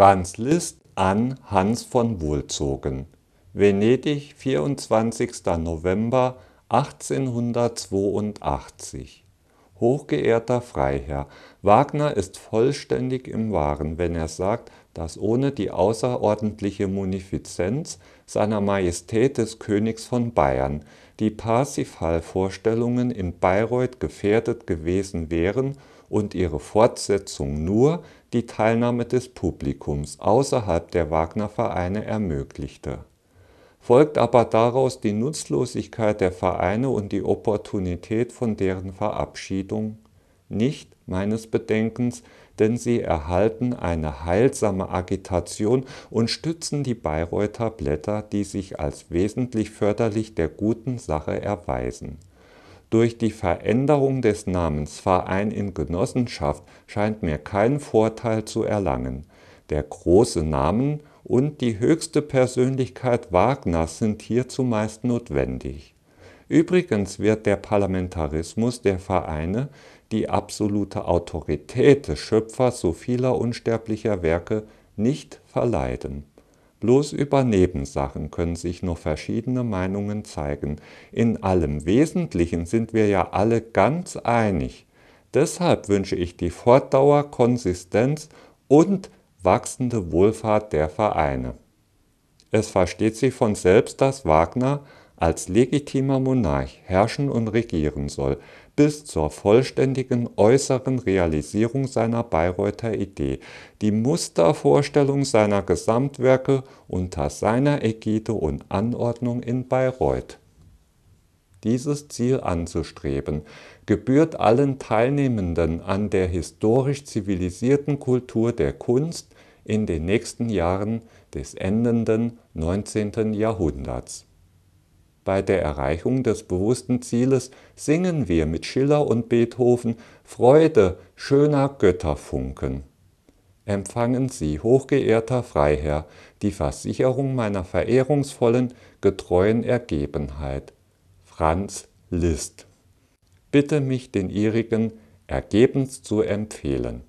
Franz Liszt an Hans von Wohlzogen. Venedig, 24. November 1882 Hochgeehrter Freiherr, Wagner ist vollständig im Wahren, wenn er sagt, dass ohne die außerordentliche Munifizenz seiner Majestät des Königs von Bayern die Parsifal-Vorstellungen in Bayreuth gefährdet gewesen wären und ihre Fortsetzung nur die Teilnahme des Publikums außerhalb der Wagner-Vereine ermöglichte folgt aber daraus die Nutzlosigkeit der Vereine und die Opportunität von deren Verabschiedung nicht meines Bedenkens, denn sie erhalten eine heilsame Agitation und stützen die Bayreuther Blätter, die sich als wesentlich förderlich der guten Sache erweisen. Durch die Veränderung des Namens Verein in Genossenschaft scheint mir kein Vorteil zu erlangen. Der große Namen und die höchste Persönlichkeit Wagners sind hier zumeist notwendig. Übrigens wird der Parlamentarismus der Vereine die absolute Autorität des Schöpfers so vieler unsterblicher Werke nicht verleiden. Bloß über Nebensachen können sich noch verschiedene Meinungen zeigen. In allem Wesentlichen sind wir ja alle ganz einig. Deshalb wünsche ich die Fortdauer, Konsistenz und wachsende Wohlfahrt der Vereine. Es versteht sich von selbst, dass Wagner als legitimer Monarch herrschen und regieren soll, bis zur vollständigen äußeren Realisierung seiner Bayreuther Idee, die Mustervorstellung seiner Gesamtwerke unter seiner Ägide und Anordnung in Bayreuth. Dieses Ziel anzustreben, gebührt allen Teilnehmenden an der historisch zivilisierten Kultur der Kunst, in den nächsten Jahren des endenden 19. Jahrhunderts. Bei der Erreichung des bewussten Zieles singen wir mit Schiller und Beethoven Freude schöner Götterfunken. Empfangen Sie, hochgeehrter Freiherr, die Versicherung meiner verehrungsvollen, getreuen Ergebenheit. Franz Liszt. Bitte mich den Ihrigen ergebens zu empfehlen.